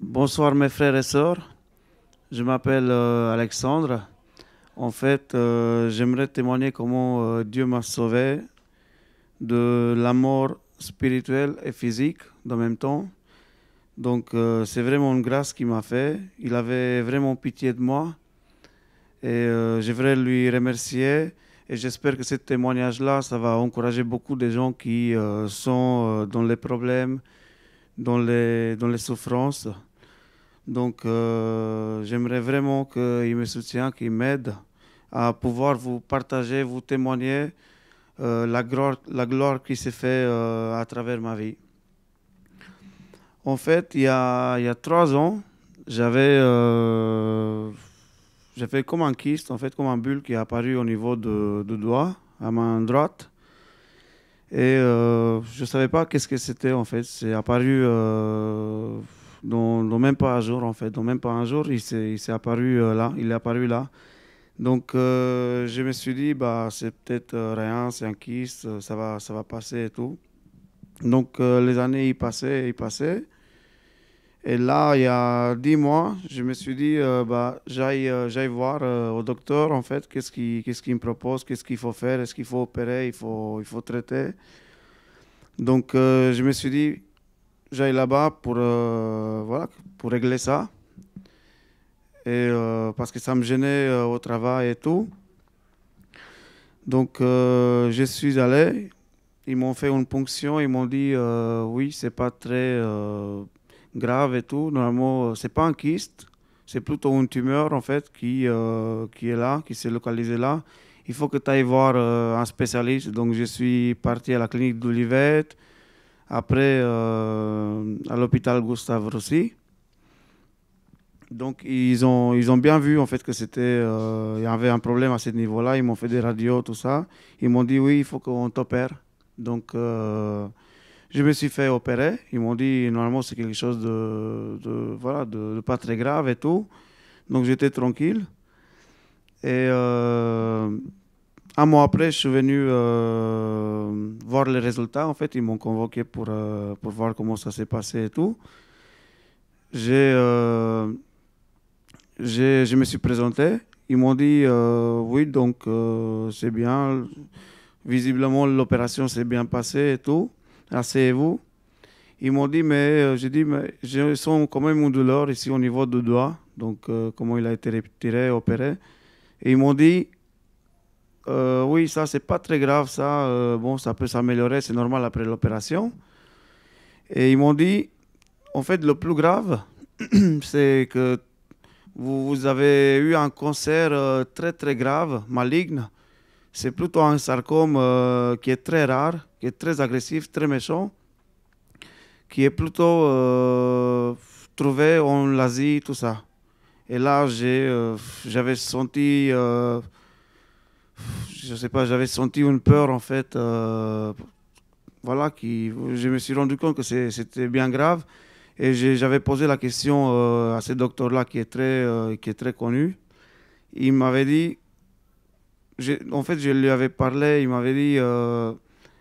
Bonsoir mes frères et sœurs. Je m'appelle euh, Alexandre. En fait, euh, j'aimerais témoigner comment euh, Dieu m'a sauvé de la mort spirituelle et physique en même temps. Donc euh, c'est vraiment une grâce qu'il m'a fait. Il avait vraiment pitié de moi. Et j'aimerais euh, je voudrais lui remercier. Et j'espère que ce témoignage-là, ça va encourager beaucoup de gens qui euh, sont dans les problèmes, dans les, dans les souffrances. Donc j'aimerais vraiment qu'il me soutienne, qu'il m'aide à pouvoir vous partager, vous témoigner la, gloire, la gloire qui s'est faite à travers ma vie. En fait, il y a, y a trois ans, j'avais euh, fait comme un kyste, en fait, comme un bulle qui est apparu au niveau de, de doigt, à main droite. Et euh, je ne savais pas qu'est-ce que c'était, en fait. C'est apparu euh, dans, même pas un jour, en fait. Dans même pas un jour, il s'est apparu euh, là. Il est apparu là. Donc, je me suis dit, bah, c'est peut-être rien, c'est un kyste, ça va, ça va passer et tout. Donc, les années y passaient, y passaient. Et là, il y a dix mois, je me suis dit, euh, bah, j'aille, euh, j'aille voir euh, au docteur, en fait, qu'est-ce qu'il, qu'est-ce qu'il me propose, qu'est-ce qu'il faut faire, est-ce qu'il faut opérer, il faut, il faut traiter. Donc, je me suis dit, j'aille là-bas pour, voilà, pour régler ça. Et, parce que ça me gênait au travail et tout. Donc, je suis allé. Ils m'ont fait une ponction. Ils m'ont dit, oui, c'est pas très grave et tout. Normalement, c'est pas un kyste, c'est plutôt une tumeur en fait qui, euh, qui est là, qui s'est localisée là. Il faut que tu ailles voir euh, un spécialiste. Donc, je suis parti à la clinique d'Olivette, après euh, à l'hôpital Gustave Rossi. Donc, ils ont, ils ont bien vu en fait que c'était, il y avait un problème à ce niveau-là. Ils m'ont fait des radios, tout ça. Ils m'ont dit oui, il faut qu'on t'opère. Donc, je me suis fait opérer. Ils m'ont dit normalement c'est quelque chose de, voilà de, pas très grave et tout. Donc j'étais tranquille. Et euh, un mois après, je suis venu euh, voir les résultats. En fait, ils m'ont convoqué pour, euh, voir comment ça s'est passé et tout. J'ai, je me suis présenté. Ils m'ont dit oui, donc c'est bien. Visiblement, l'opération s'est bien passée et tout asseyez vous Ils m'ont dit, mais euh, j'ai dit, mais je sens quand même une douleur ici au niveau du doigt, donc euh, comment il a été retiré, opéré. Et ils m'ont dit, euh, oui, ça, c'est pas très grave, ça, bon, ça peut s'améliorer, c'est normal après l'opération. Et ils m'ont dit, en fait, le plus grave, c'est que vous, vous, avez eu un cancer très, très grave, maligne. C'est plutôt un sarcome qui est très rare qui est très agressif, très méchant, qui est plutôt euh, trouvé en Asie, tout ça. Et là, euh, j'avais senti, euh, je sais pas, j'avais senti une peur en fait. Euh, voilà, qui, je me suis rendu compte que c'était bien grave. Et j'avais posé la question à ce docteur-là qui, est très, qui est très connu. Il m'avait dit, en fait, je lui avais parlé, il m'avait dit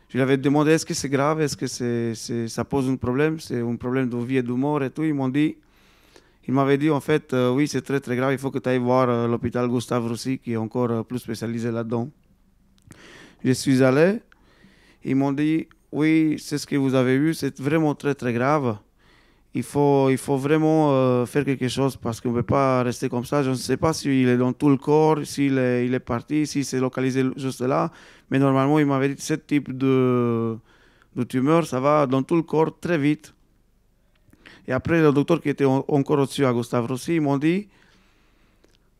je lui avais demandé est-ce que c'est grave, est-ce que c'est, ça pose un problème, c'est un problème de vie et de mort et tout. Ils m'ont dit, ils m'avaient dit en fait, euh, oui, c'est très très grave, il faut que tu ailles voir euh, l'hôpital Gustave Roussy qui est encore euh, plus spécialisé là-dedans. Je suis allé, ils m'ont dit, oui, c'est ce que vous avez eu, c'est vraiment très très grave il faut, il faut vraiment euh, faire quelque chose parce qu'on ne peut pas rester comme ça. Je ne sais pas s'il est dans tout le corps, s'il est, il est parti, s'il s'est localisé juste là. Mais normalement, il m'avait dit que ce type de, tumeur, ça va dans tout le corps très vite. Et après, le docteur qui était encore au-dessus à Gustave Rossi, ils m'ont dit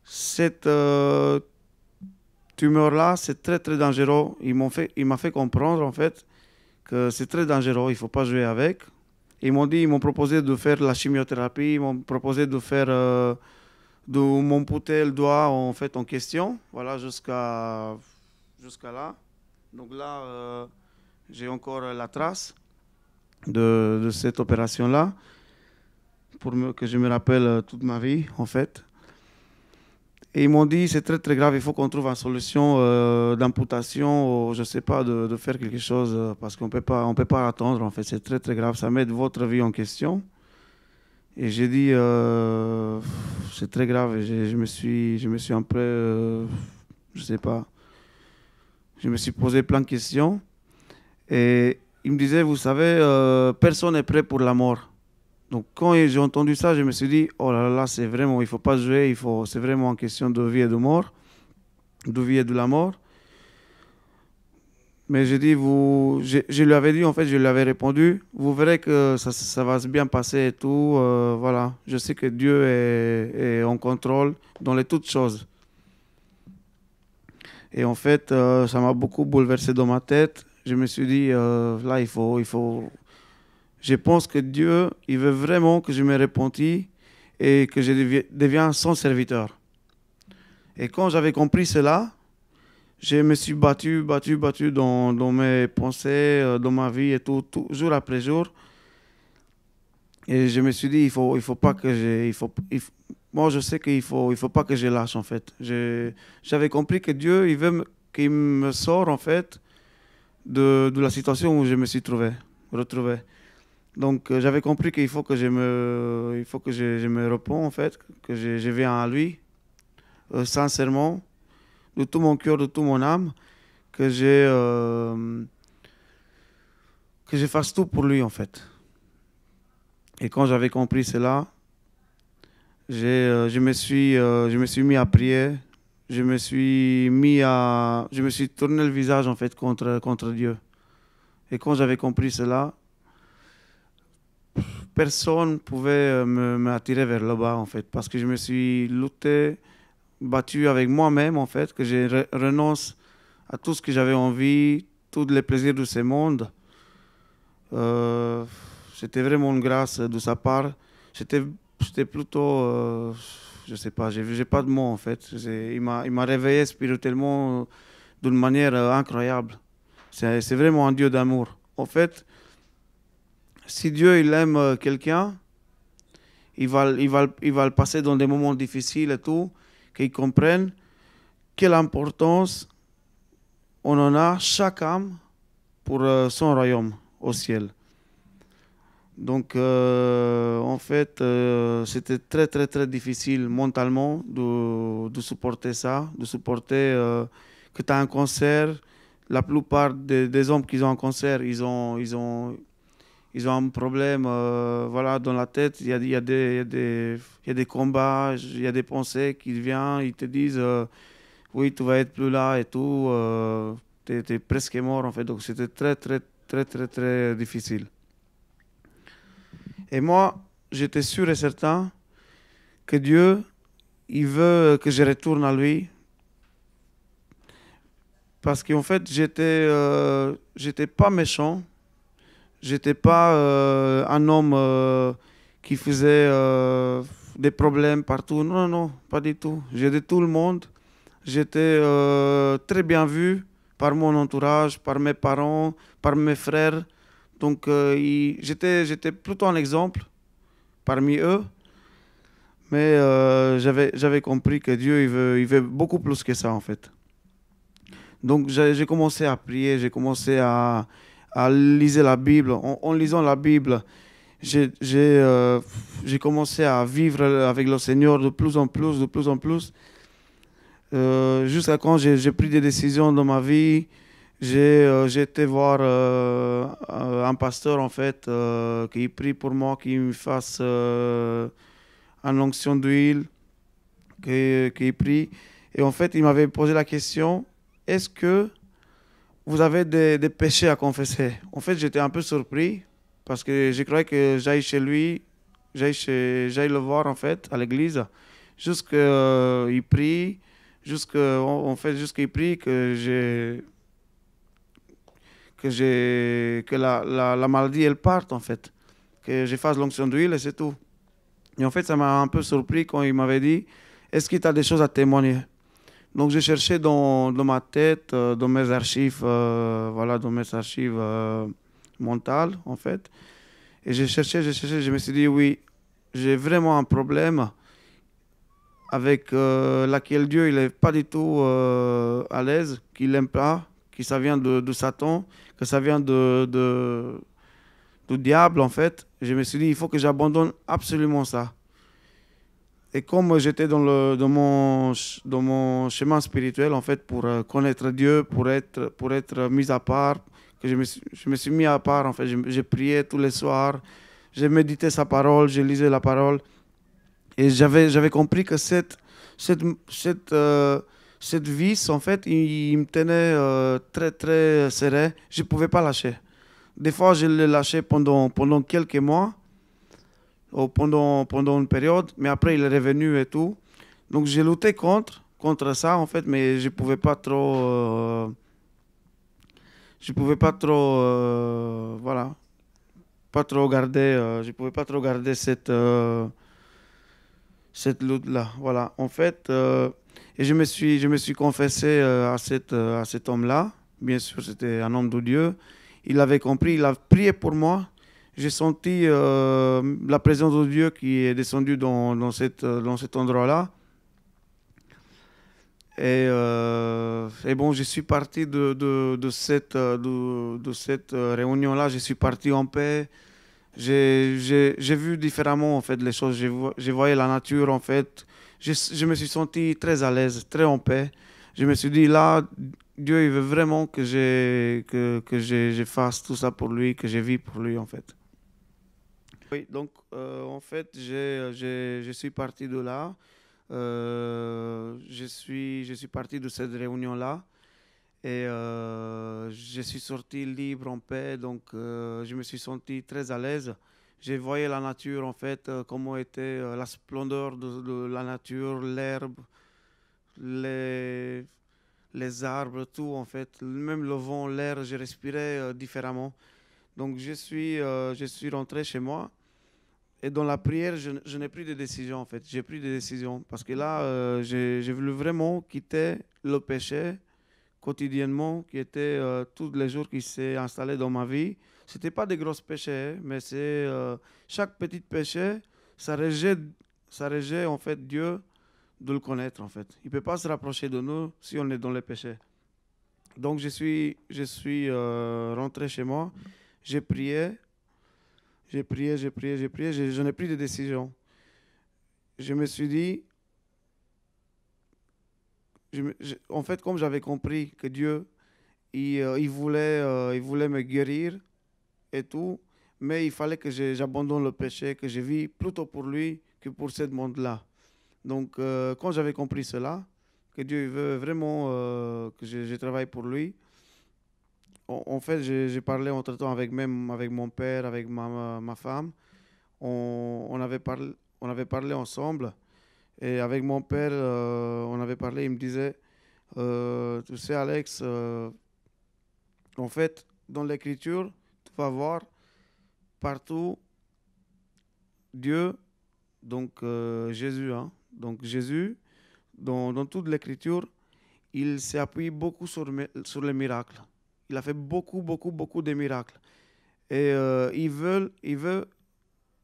cette euh, tumeur-là, c'est très très dangereux. Ils m'ont fait, il m'a fait comprendre en fait que c'est très dangereux, il faut pas jouer avec. Ils m'ont dit, ils m'ont proposé de faire la chimiothérapie, ils m'ont proposé de faire euh, de m'amputer le doigt en fait en question, voilà jusqu'à jusqu'à là. Donc là, euh, j'ai encore la trace de, cette opération là pour que je me rappelle euh, toute ma vie en fait. Et ils m'ont dit, c'est très très grave, il faut qu'on trouve une solution euh, d'amputation, ou, je ne sais pas, de, faire quelque chose, euh, parce qu'on ne peut pas attendre, en fait, c'est très très grave, ça met votre vie en question. Et j'ai dit, euh, c'est très grave, je, je, me suis, je me suis un peu, je ne sais pas, je me suis posé plein de questions. Et ils me disaient, vous savez, personne n'est prêt pour la mort. Donc quand j'ai entendu ça, je me suis dit, oh là là, c'est vraiment, il faut pas jouer, il faut, c'est vraiment en question de vie et de mort, de vie et de la mort. Mais j'ai dit, vous, je, lui avais dit, en fait, je lui avais répondu, vous verrez que ça, ça va bien passer et tout, euh, voilà. Je sais que Dieu est, est, en contrôle dans les toutes choses. Et en fait, euh, ça m'a beaucoup bouleversé dans ma tête. Je me suis dit, euh, là, il faut, il faut, je pense que Dieu, il veut vraiment que je me repente et que je devienne son serviteur. Et quand j'avais compris cela, je me suis battu, battu, battu dans, mes pensées, euh, dans ma vie et tout, jour après jour. Et je me suis dit, il faut, il faut pas que je, il faut, moi je sais qu'il faut, il faut pas que je lâche en fait. J'avais compris que Dieu, il veut qu'il me sorte en fait de, de, la situation où je me suis trouvé, retrouvé. Donc euh, j'avais compris qu'il faut que je me, il faut que je, me réponds en fait, que je, viens à lui, euh, sincèrement, de tout mon cœur, de tout mon âme, que j'ai, euh, que je fasse tout pour lui en fait. Et quand j'avais compris cela, je me suis, je me suis mis à prier, je me suis mis à, je me suis tourné le visage en fait contre contre Dieu. Et quand j'avais compris cela, personne ne pouvait euh, m'attirer vers le bas en fait, parce que je me suis lutté, battu avec moi-même en fait, que j'ai renoncé à tout ce que j'avais envie, tous les plaisirs de ce monde. Euh, c'était vraiment une grâce de sa part. J'étais plutôt, je euh, je sais pas, je j'ai pas de mots en fait. Il m'a réveillé spirituellement d'une manière incroyable. C'est vraiment un Dieu d'amour. En fait, si Dieu il aime euh, quelqu'un, il va, va, va le passer dans des moments difficiles et tout, qu'il comprenne quelle importance on en a chaque âme pour euh, son royaume au ciel. Donc, euh, en fait, c'était très, très, très difficile mentalement de, supporter ça, de supporter que tu as un cancer. La plupart des, hommes qui ont un cancer, ils ont, ils ont ils ont un problème euh, voilà, dans la tête, il y a, des combats, il y a des pensées qui viennent, ils te disent euh, oui, tu vas être plus là et tout, euh, tu es, presque mort en fait. Donc c'était très, très, très, très, très difficile. Et moi, j'étais sûr et certain que Dieu, il veut que je retourne à lui. Parce qu'en fait, j'étais n'étais pas méchant j'étais pas euh, un homme euh, qui faisait euh, des problèmes partout. Non, non, pas du tout. J'ai de tout le monde. J'étais très bien vu par mon entourage, par mes parents, par mes frères. Donc j'étais, j'étais plutôt un exemple parmi eux. Mais j'avais, j'avais compris que Dieu, il veut, il veut beaucoup plus que ça, en fait. Donc j'ai commencé à prier, j'ai commencé à, à lire la Bible, en, lisant la Bible, euh, j'ai commencé à vivre avec le Seigneur de plus en plus, de plus en plus. Euh, jusqu'à quand j'ai pris des décisions dans ma vie, j'ai euh, été voir un pasteur en fait qui prie pour moi, qui me fasse une onction d'huile, qui, qui prie. Et en fait, il m'avait posé la question est-ce que vous avez des, péchés à confesser. En fait, j'étais un peu surpris parce que je croyais que j'aille chez lui, j'aille, le voir en fait à l'église, jusqu'il euh, prie, jusqu'en fait, jusqu'il prie que j'ai que j'ai que la, la, maladie elle parte en fait, que je fasse l'onction d'huile et c'est tout. Et en fait, ça m'a un peu surpris quand il m'avait dit, est-ce que tu as des choses à témoigner? Donc j'ai cherché dans, ma tête, euh, dans mes archives, euh, voilà, dans mes archives euh, mentales en fait. Et j'ai cherché, j'ai cherché, je me suis dit oui, j'ai vraiment un problème avec laquelle Dieu il n'est pas du tout à l'aise, qu'il n'aime pas, que ça vient de, Satan, que ça vient de, de, du diable en fait. Je me suis dit il faut que j'abandonne absolument ça et comme j'étais dans, le, mon, dans mon chemin spirituel, en fait, pour euh, connaître Dieu, pour être, pour être mis à part, que je me, je me suis mis à part, en fait, j'ai prié tous les soirs, j'ai médité sa parole, j'ai lisé la parole, et j'avais, j'avais compris que cette, cette, cette, euh, cette vis, en fait, il, me tenait euh, très, très serré, je ne pouvais pas lâcher. Des fois, je l'ai lâché pendant, pendant quelques mois, pendant, pendant une période, mais après il est revenu et tout. Donc j'ai lutté contre, contre ça en fait, mais je pouvais pas trop, euh, je pouvais pas trop, euh, voilà, pas trop garder, euh, je pouvais pas trop garder cette cette lutte là, voilà. En fait, et je me suis, je me suis confessé à cette, à cet homme là. Bien sûr, c'était un homme de Dieu. Il avait compris, il a prié pour moi j'ai senti euh, la présence de Dieu qui est descendue dans, dans, cette, euh, dans cet endroit-là. Et, euh, et, bon, je suis parti de, de, de cette, de, de cette réunion-là, je suis parti en paix. J'ai vu différemment en fait les choses, j'ai voyé la nature en fait. Je, je me suis senti très à l'aise, très en paix. Je me suis dit là, Dieu il veut vraiment que je que, que fasse tout ça pour lui, que je vis pour lui en fait. Oui, donc euh, en fait, je suis parti de là. Euh, je, suis, je suis parti de cette réunion-là et euh, je suis sorti libre, en paix. Donc je me suis senti très à l'aise. J'ai voyé la nature, en fait, comment était la splendeur de, la nature, l'herbe, les, les arbres, tout, en fait. Même le vent, l'air, j'ai respiré différemment. Donc je suis, je suis rentré chez moi et dans la prière, je, n'ai pris de décision en fait. J'ai pris des décisions parce que là, euh, j'ai voulu vraiment quitter le péché quotidiennement qui était euh, tous les jours qui s'est installé dans ma vie. C'était pas des gros péchés, mais c'est euh, chaque petit péché, ça rejette, ça rejette en fait Dieu de le connaître en fait. Il peut pas se rapprocher de nous si on est dans les péchés. Donc je suis, je suis rentré chez moi, j'ai prié j'ai prié, j'ai prié, j'ai prié, je n'ai pris de décision. Je me suis dit, je en fait, comme j'avais compris que Dieu, il, euh, il voulait, euh, il voulait me guérir et tout, mais il fallait que j'abandonne le péché, que je vis plutôt pour lui que pour ce monde-là. Donc, euh, quand j'avais compris cela, que Dieu veut vraiment que je travaille pour lui, en fait, j'ai parlé entre temps avec, même avec mon père, avec ma, femme. On, avait parlé, on avait parlé ensemble. Et avec mon père, euh, on avait parlé. Il me disait euh, Tu sais, Alex, euh, en fait, dans l'écriture, tu vas voir partout Dieu, donc Jésus. Hein. donc Jésus, dans, toute l'écriture, il s'appuie beaucoup sur, sur les miracles. Il a fait beaucoup, beaucoup, beaucoup de miracles. Et il, veut, il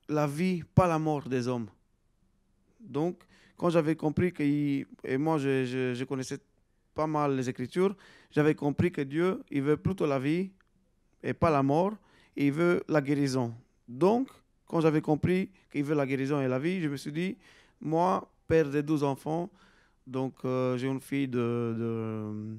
la vie, pas la mort des hommes. Donc, quand j'avais compris que, et moi je, connaissais pas mal les Écritures, j'avais compris que Dieu, il veut plutôt la vie et pas la mort, il veut la guérison. Donc, quand j'avais compris qu'il veut la guérison et la vie, je me suis dit, moi, père de 12 enfants, donc euh, j'ai une fille de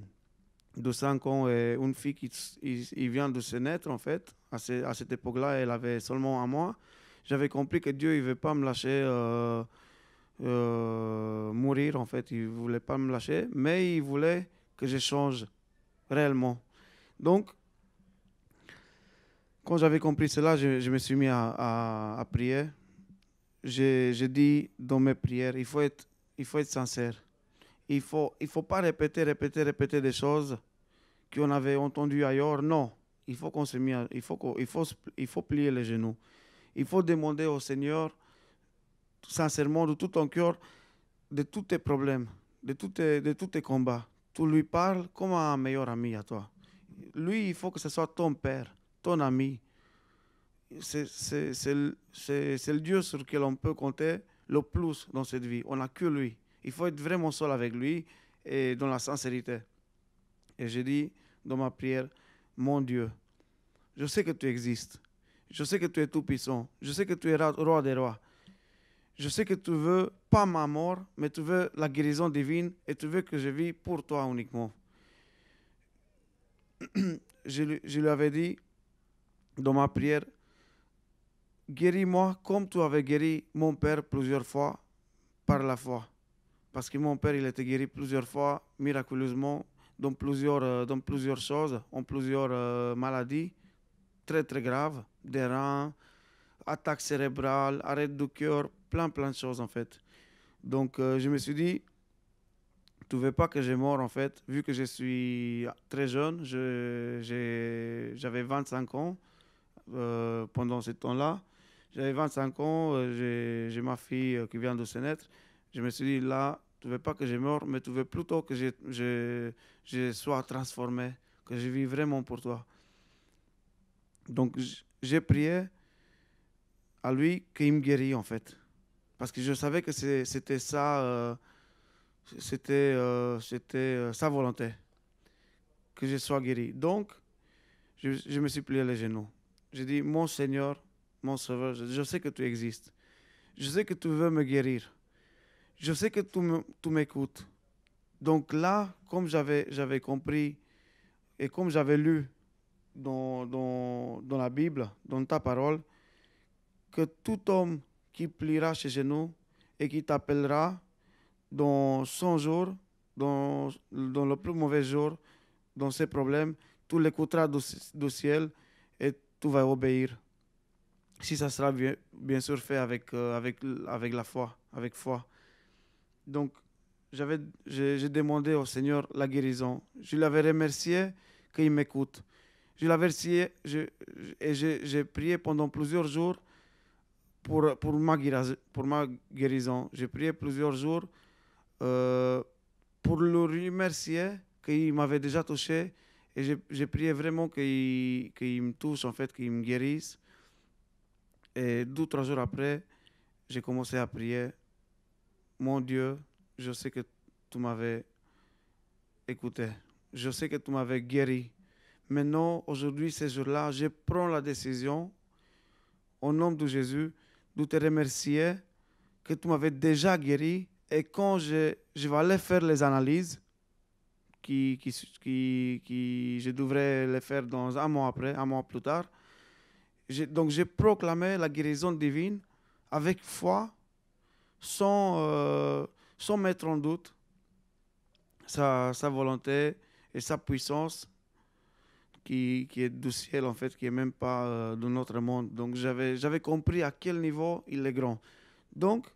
de 5 ans et une fille qui, il vient de se naître, en fait. À, à cette époque-là, elle avait seulement un mois. J'avais compris que Dieu, il ne veut pas me lâcher euh, euh, mourir, en fait. Il ne voulait pas me lâcher, mais il voulait que je change réellement. Donc, quand j'avais compris cela, je, me suis mis à, à prier. J'ai dit dans mes prières, il faut il faut être sincère il faut, il faut pas répéter, répéter, répéter des choses qu'on avait entendues ailleurs. Non, il faut qu'on se mette, il faut, il faut, il faut plier les genoux. Il faut demander au Seigneur, sincèrement, de tout ton cœur, de tous tes problèmes, de de tous tes combats. Tu lui parles comme un meilleur ami à toi. Lui, il faut que ce soit ton père, ton ami. C'est le Dieu sur lequel on peut compter le plus dans cette vie. On n'a que lui. Il faut être vraiment seul avec lui et dans la sincérité. Et je dit dans ma prière, mon Dieu, je sais que tu existes. Je sais que tu es tout-puissant. Je sais que tu es roi des rois. Je sais que tu veux pas ma mort, mais tu veux la guérison divine et tu veux que je vis pour toi uniquement. Je, je lui avais dit dans ma prière, guéris-moi comme tu avais guéri mon Père plusieurs fois par la foi parce que mon père, il a été guéri plusieurs fois, miraculeusement, dans plusieurs, euh, dans plusieurs choses, en plusieurs euh, maladies très, très graves, des reins, attaques cérébrales, arrêt du cœur, plein, plein de choses, en fait. Donc, euh, je me suis dit, tu veux pas que je mort en fait, vu que je suis très jeune, j'avais 25 ans pendant ce temps-là. J'avais 25 ans, j'ai ma fille qui vient de se naître. Je me suis dit là, tu veux pas que je meure, mais tu veux plutôt que je, sois transformé, que je vis vraiment pour toi. Donc j'ai prié à lui qu'il me guérisse, en fait. Parce que je savais que c'était ça, euh, c'était euh, euh, sa volonté, que je sois guéri. Donc, je, me suis plié les genoux. J'ai dit, mon Seigneur, mon Sauveur, je sais que tu existes. Je sais que tu veux me guérir je sais que tu m'écoutes. Donc là, comme j'avais compris et comme j'avais lu dans, dans, dans, la Bible, dans ta parole, que tout homme qui pliera ses nous et qui t'appellera dans 100 jours, dans, dans, le plus mauvais jour, dans ses problèmes, tu l'écouteras du, du, ciel et tu vas obéir. Si ça sera bien, bien sûr fait avec, euh, avec, avec la foi, avec foi. Donc, j'avais, j'ai demandé au Seigneur la guérison. Je l'avais remercié qu'il m'écoute. Je l'avais remercié et j'ai prié pendant plusieurs jours pour, pour, ma, pour ma guérison. J'ai prié plusieurs jours euh, pour le remercier qu'il m'avait déjà touché. Et j'ai prié vraiment qu'il me touche, en fait, qu'il me guérisse. Et deux, trois jours après, j'ai commencé à prier mon Dieu, je sais que tu m'avais écouté. Je sais que tu m'avais guéri. Maintenant, aujourd'hui, ces jours-là, je prends la décision, au nom de Jésus, de te remercier que tu m'avais déjà guéri. Et quand je, je vais aller faire les analyses, qui, qui, qui, je devrais les faire dans un mois après, un mois plus tard. donc j'ai proclamé la guérison divine avec foi sans, euh, sans mettre en doute sa, sa, volonté et sa puissance qui, qui est du ciel, en fait, qui n'est même pas euh, de notre monde. Donc j'avais, j'avais compris à quel niveau il est grand. Donc,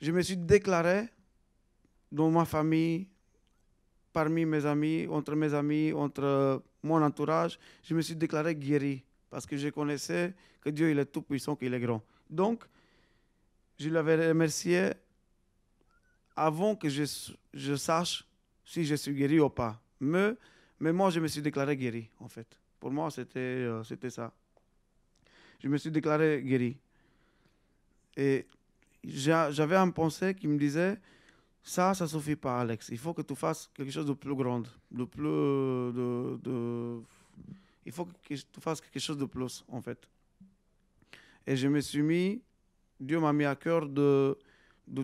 je me suis déclaré dans ma famille, parmi mes amis, entre mes amis, entre mon entourage, je me suis déclaré guéri parce que je connaissais que Dieu il est tout puissant, qu'il est grand. Donc, je l'avais remercié avant que je, je, sache si je suis guéri ou pas. Mais, mais moi, je me suis déclaré guéri, en fait. Pour moi, c'était euh, c'était ça. Je me suis déclaré guéri. Et j'avais un pensée qui me disait, ça, ça suffit pas, Alex. Il faut que tu fasses quelque chose de plus grand, de plus... De, de... Il faut que tu fasses quelque chose de plus, en fait. Et je me suis mis Dieu m'a mis à cœur de,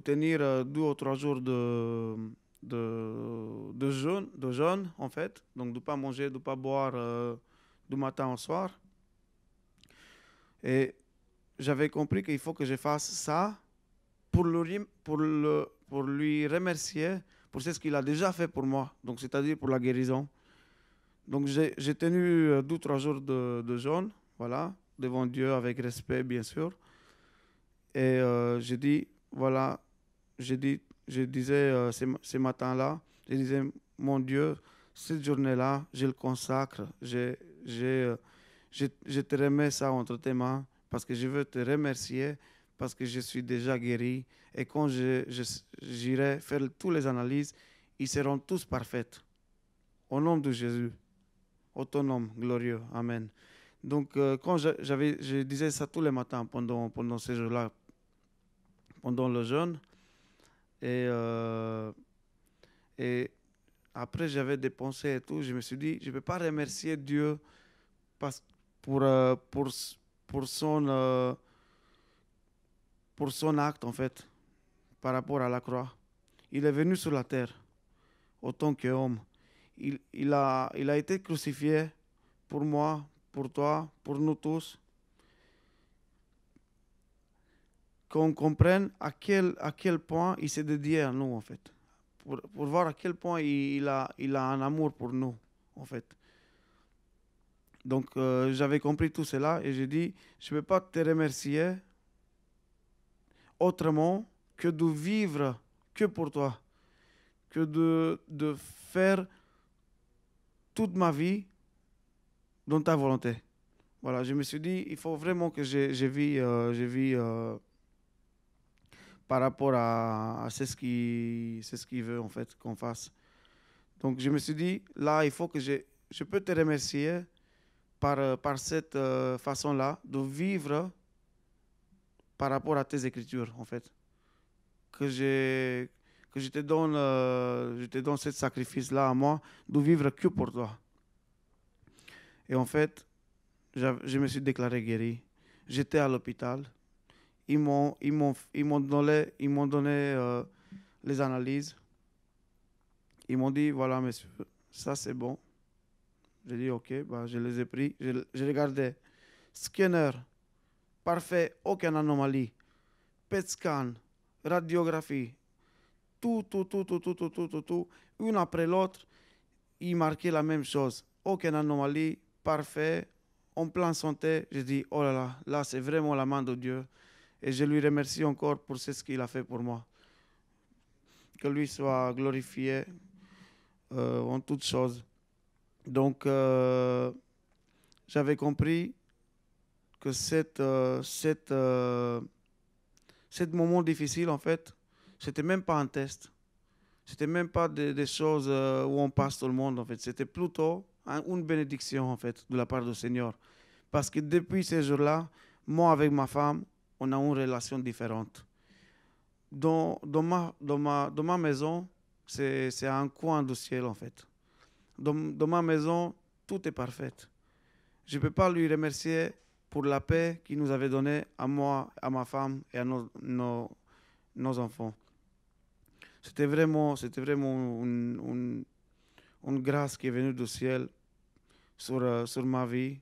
tenir euh, deux ou trois jours de, de, de, jeûne, de jeûne, en fait. Donc, de ne pas manger, de ne pas boire euh, du matin au soir. Et j'avais compris qu'il faut que je fasse ça pour, pour, le, pour lui remercier pour ce qu'il a déjà fait pour moi, donc c'est-à-dire pour la guérison. Donc j'ai tenu euh, deux ou trois jours de, de jeûne, voilà, devant Dieu avec respect bien sûr. Et euh, je dis, voilà, je, disais euh, ce matin-là, je disais, mon Dieu, cette journée-là, je le consacre, euh, je, te remets ça entre tes mains parce que je veux te remercier parce que je suis déjà guéri. Et quand j'irai je, faire toutes les analyses, ils seront tous parfaits. Au nom de Jésus, autonome, glorieux. Amen. Donc, euh, quand j'avais, je disais ça tous les matins pendant, pendant ces jours-là, pendant le jeûne. Et, euh, et après, j'avais des pensées et tout. Je me suis dit, je ne peux pas remercier Dieu parce, pour, euh, pour, pour, son, pour son acte, en fait, par rapport à la croix. Il est venu sur la terre, autant qu'homme. Il, il, a, il a été crucifié pour moi, toi, pour nous tous, qu'on comprenne à quel, à quel point il s'est dédié à nous, en fait, pour, voir à quel point il, a, il a un amour pour nous, en fait. Donc euh, j'avais compris tout cela et j'ai dit, je ne peux pas te remercier autrement que de vivre que pour toi, que de, de faire toute ma vie dans ta volonté. Voilà, je me suis dit, il faut vraiment que je, je vis, je vis par rapport à, ce qu'il veut en fait qu'on fasse. Donc je me suis dit, là, il faut que je, je peux te remercier par, euh, par cette euh, façon-là de vivre par rapport à tes écritures en fait. Que j'ai, que te donne, euh, je te donne ce sacrifice-là à moi de vivre que pour toi. Et en fait, je me suis déclaré guéri. J'étais à l'hôpital. Ils m'ont, ils m'ont, m'ont donné, ils m'ont donné euh, les analyses. Ils m'ont dit, voilà, monsieur, ça c'est bon. J'ai dit, ok, bah, je les ai pris. Je, regardais. Scanner, parfait, aucune anomalie. PET scan, radiographie, tout, tout, tout, tout, tout, tout, tout, tout, tout, une après l'autre, ils marquaient la même chose. Aucune anomalie, parfait, en pleine santé, je dis, oh là là, là c'est vraiment la main de Dieu. Et je lui remercie encore pour ce qu'il a fait pour moi. Que lui soit glorifié euh, en toutes choses. Donc, euh, j'avais compris que cette, euh, cette, cette, moment difficile, en fait, c'était même pas un test. C'était même pas des choses où on passe tout le monde, en fait. C'était plutôt une bénédiction en fait de la part du Seigneur. Parce que depuis ces jours-là, moi avec ma femme, on a une relation différente. Dans, dans, ma, dans, ma, ma, maison, c'est un coin du ciel en fait. Dans, ma maison, tout est parfait. Je ne peux pas lui remercier pour la paix qu'il nous avait donnée à moi, à ma femme et à nos, nos, enfants. C'était vraiment, vraiment une, grâce qui est venue du ciel euh, sur, ma vie,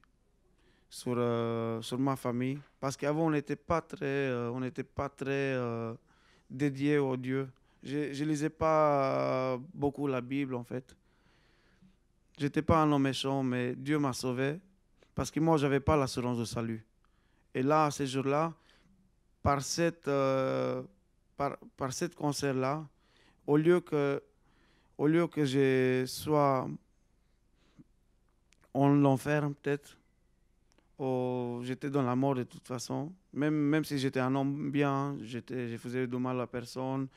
sur, euh, sur ma famille. Parce qu'avant, on n'était pas très, euh, on était pas très dédié au Dieu. Je ne lisais pas beaucoup la Bible, en fait. J'étais pas un homme méchant, mais Dieu m'a sauvé parce que moi, je n'avais pas l'assurance de salut. Et là, ces jours-là, par, cette par, cette concert-là, au lieu que, au lieu que je sois on l'enferme peut-être. Oh, j'étais dans la mort de toute façon. Même, même si j'étais un homme bien, j'étais, je faisais du mal à personne,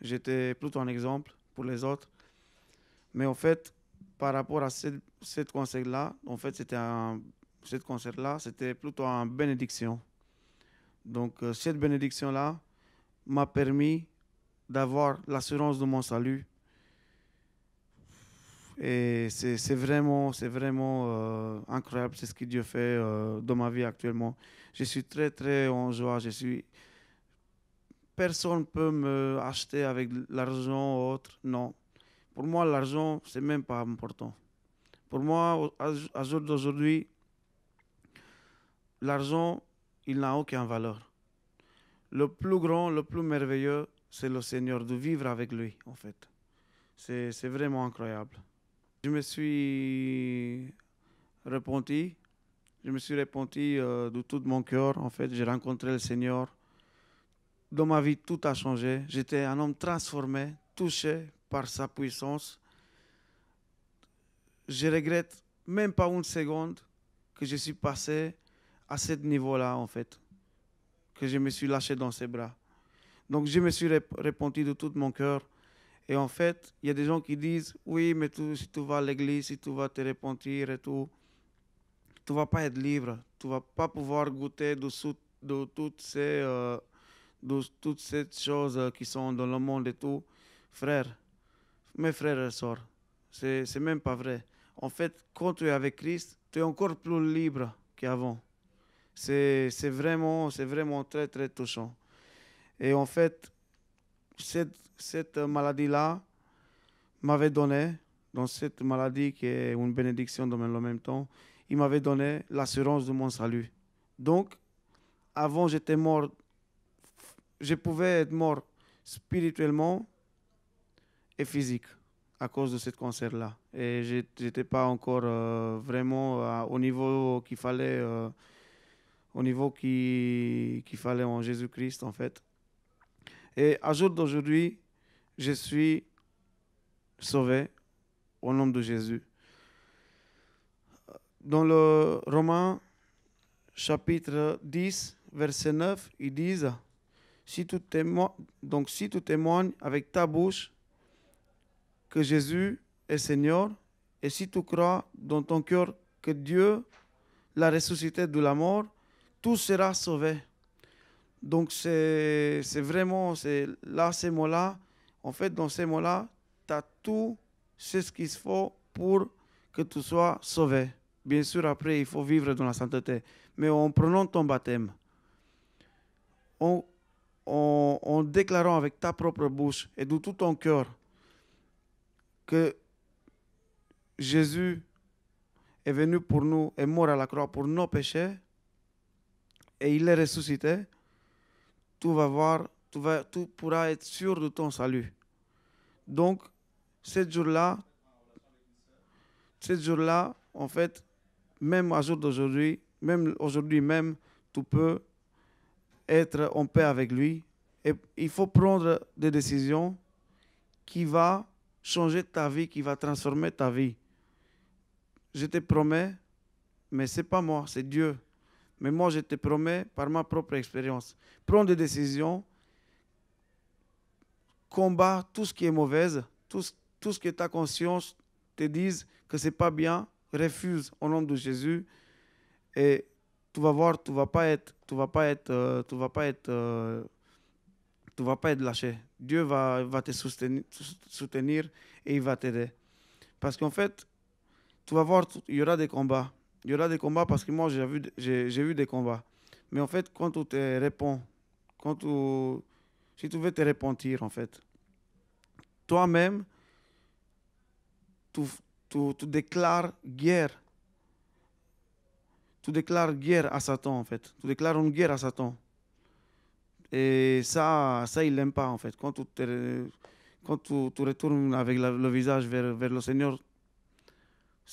j'étais plutôt un exemple pour les autres. Mais en fait, par rapport à cette, cette là en fait, c'était un, cette concert-là, c'était plutôt une bénédiction. Donc, euh, cette bénédiction-là m'a permis d'avoir l'assurance de mon salut et c'est vraiment, c'est vraiment euh, incroyable, c'est ce que Dieu fait euh, dans ma vie actuellement. Je suis très, très en joie. Je suis... Personne ne peut me acheter avec l'argent ou autre. Non. Pour moi, l'argent, c'est même pas important. Pour moi, à, à jour d'aujourd'hui, l'argent, il n'a aucune valeur. Le plus grand, le plus merveilleux, c'est le Seigneur, de vivre avec lui, en fait. C'est vraiment incroyable. Je me suis repenti. Je me suis repenti euh, de tout mon cœur. En fait, j'ai rencontré le Seigneur. Dans ma vie, tout a changé. J'étais un homme transformé, touché par sa puissance. Je regrette même pas une seconde que je suis passé à ce niveau-là, en fait, que je me suis lâché dans ses bras. Donc, je me suis repenti de tout mon cœur. Et en fait, il y a des gens qui disent Oui, mais si tu vas à l'église, si tu vas te repentir et tout, tu vas pas être libre. Tu vas pas pouvoir goûter de, de toutes ces. Euh, de toutes ces choses euh, qui sont dans le monde et tout. Frère, mes frères et sœurs, c'est, c'est même pas vrai. En fait, quand tu es avec Christ, tu es encore plus libre qu'avant. C'est, c'est vraiment, c'est vraiment très, très touchant. Et en fait, cette, euh, maladie-là m'avait donné, dans cette maladie qui est une bénédiction dans le même temps, il m'avait donné l'assurance de mon salut. Donc, avant, j'étais mort, je pouvais être mort spirituellement et physique à cause de ce cancer-là. Et je n'étais pas encore euh, vraiment au niveau qu'il fallait, euh, au niveau qu'il fallait en Jésus-Christ en fait. Et à jour d'aujourd'hui, je suis sauvé au nom de Jésus. Dans le Romain, chapitre 10, verset 9, ils disent si tu témoignes, donc si tu témoignes avec ta bouche que Jésus est Seigneur, et si tu crois dans ton cœur que Dieu l'a ressuscité de la mort, tout sera sauvé. Donc, c'est vraiment, là, ces mots-là, en fait, dans ces mots-là, tu as tout ce qu'il faut pour que tu sois sauvé. Bien sûr, après, il faut vivre dans la sainteté. Mais en prenant ton baptême, en, en, en déclarant avec ta propre bouche et de tout ton cœur que Jésus est venu pour nous, est mort à la croix pour nos péchés, et il est ressuscité, tu vas voir, tout vas, tu pourras être sûr de ton salut. Donc, ce jour-là, ce jour-là, en fait, même à jour d'aujourd'hui, même aujourd'hui même, tout peut être en paix avec lui. Et il faut prendre des décisions qui vont changer ta vie, qui vont transformer ta vie. Je te promets, mais ce n'est pas moi, c'est Dieu mais moi, je te promets, par ma propre expérience, prends des décisions, combat tout ce qui est mauvaise, tout, tout ce que ta conscience te dise que c'est pas bien, refuse au nom de Jésus et tu vas voir, tu vas pas être, tu vas pas être, euh, tu vas pas être, euh, tu vas pas être lâché. Dieu va, va te soutenir et il va t'aider. Parce qu'en fait, tu vas voir, il y aura des combats il y aura des combats parce que moi, j'ai vu, j'ai, eu des combats. Mais en fait, quand tu te réponds, quand tu, si tu veux te répentir, en fait, toi-même, tu, tu, déclares guerre. Tu déclares guerre à Satan, en fait. Tu déclares une guerre à Satan. Et ça, ça il l'aime pas, en fait. Quand tu, quand tu, retournes avec le visage vers, vers le Seigneur,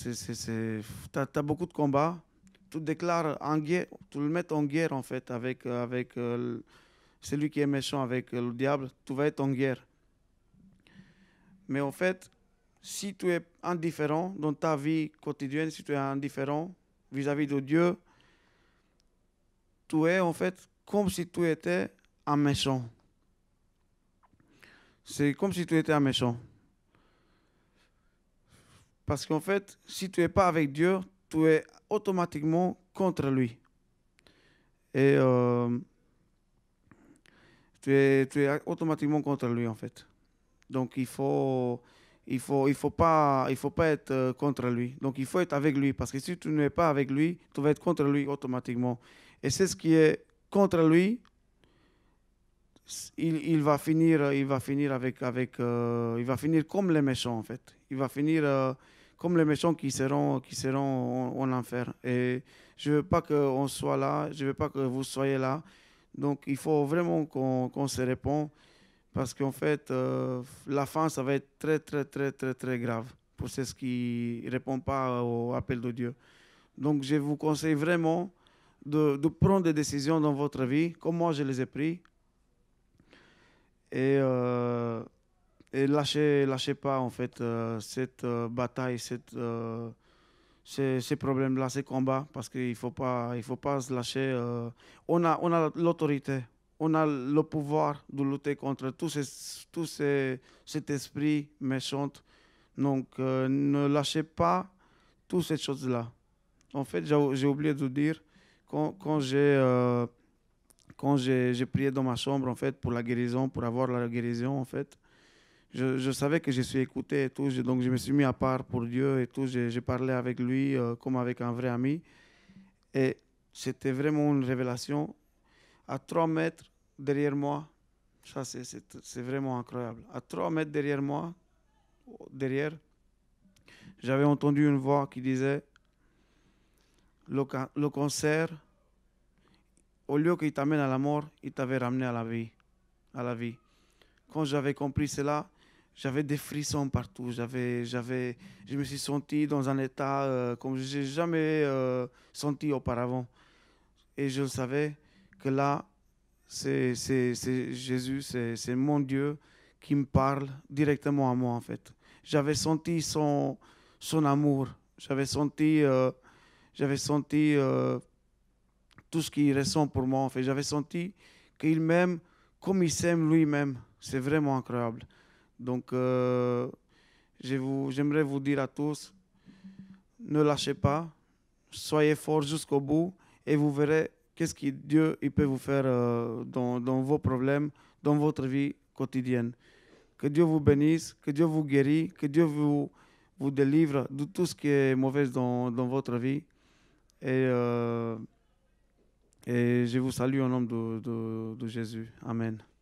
tu as beaucoup de combats. Tu déclares en guerre, tu le mets en guerre en fait avec, euh, avec euh, celui qui est méchant, avec euh, le diable. Tu vas être en guerre. Mais en fait, si tu es indifférent dans ta vie quotidienne, si tu es indifférent vis-à-vis -vis de Dieu, tu es en fait comme si tu étais un méchant. C'est comme si tu étais un méchant. Parce qu'en fait, si tu n'es pas avec Dieu, tu es automatiquement contre lui. Et euh, tu, es, automatiquement contre lui, en fait. Donc, il faut... Il faut, il faut pas, il faut pas être euh, contre lui. Donc il faut être avec lui parce que si tu n'es pas avec lui, tu vas être contre lui automatiquement. Et c'est ce qui est contre lui, il, va finir, il va finir avec, avec euh, il va finir comme les méchants en fait. Il va finir comme les méchants qui seront, qui seront en, enfer. Et je ne veux pas qu'on soit là, je ne veux pas que vous soyez là. Donc il faut vraiment qu'on se réponde parce qu'en fait, euh, la fin, ça va être très, très, très, très, très grave pour ceux qui ne répondent pas au appel de Dieu. Donc je vous conseille vraiment de, de prendre des décisions dans votre vie, comme moi je les ai prises. Et euh, et lâchez, pas en fait euh, cette euh, bataille, cette, euh, ces, problèmes-là, ces combats, parce qu'il ne faut, pas, il faut pas se lâcher. on a, on a l'autorité, on a le pouvoir de lutter contre tout, ces, tout ces, cet esprit méchant. Donc ne lâchez pas toutes ces choses-là. En fait, j'ai oublié de dire, quand, quand j'ai... quand j'ai prié dans ma chambre, en fait, pour la guérison, pour avoir la guérison, en fait, je, savais que je suis écouté et tout, donc je me suis mis à part pour Dieu et tout, j'ai parlé avec lui euh, comme avec un vrai ami. Et c'était vraiment une révélation. À 3 mètres derrière moi, ça c'est vraiment incroyable. À trois mètres derrière moi, derrière, j'avais entendu une voix qui disait, le, le cancer, au lieu qu'il t'amène à la mort, il t'avait ramené à la vie. À la vie. Quand j'avais compris cela, j'avais des frissons partout. J'avais, j'avais, je me suis senti dans un état euh, comme je n'ai jamais euh, senti auparavant. Et je savais que là, c'est, c'est, Jésus, c'est, mon Dieu qui me parle directement à moi, en fait. J'avais senti son, son amour. J'avais senti, euh, j'avais senti tout ce qu'il ressent pour moi, fait. J'avais senti qu'il m'aime comme il s'aime lui-même. C'est vraiment incroyable. Donc, euh, j'aimerais vous, dire à tous, ne lâchez pas, soyez forts jusqu'au bout et vous verrez qu'est-ce que Dieu il peut vous faire euh, dans, vos problèmes, dans votre vie quotidienne. Que Dieu vous bénisse, que Dieu vous guérisse, que Dieu vous, vous délivre de tout ce qui est mauvais dans, votre vie. Et, euh, et je vous salue au nom de Jésus. Amen.